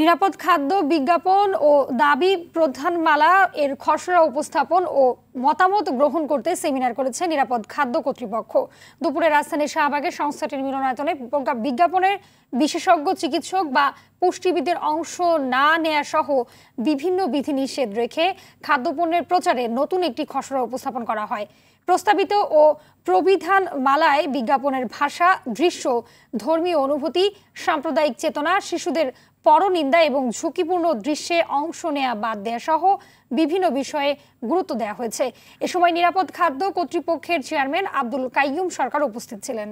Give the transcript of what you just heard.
নিরাপদ খাদ্য বিজ্ঞাপন ও দাবি প্রধানমালা এর খসড়া উপস্থাপন ও মতামত গ্রহণ করতে সেমিনার করেছে নিরাপদ খাদ্য কর্তৃপক্ষ দুপুরে রাজধানীর শাহবাগে সংস্থাটির মিলনায়তনে বিজ্ঞাপনের বিশেষজ্ঞ চিকিৎসক বা পুষ্টিবিদের অংশ না নেয়া সহ বিভিন্ন বিধিনিষেধ রেখে খাদ্যপণ্যের প্রচারে নতুন একটি খসড়া উপস্থাপন করা হয় প্রস্তাবিত ও প্রবিধান মালায় বিজ্ঞাপনের ভাষা দৃশ্য ধর্মীয় অনুভূতি সাম্প্রদায়িক চেতনা শিশুদের পরনিন্দা এবং ঝুঁকিপূর্ণ দৃশ্যে অংশ নেয়া বাদ দেওয়া সহ বিভিন্ন বিষয়ে গুরুত্ব দেওয়া হয়েছে এ সময় নিরাপদ খাদ্য কর্তৃপক্ষের চেয়ারম্যান আব্দুল কাইয়ুম সরকার উপস্থিত ছিলেন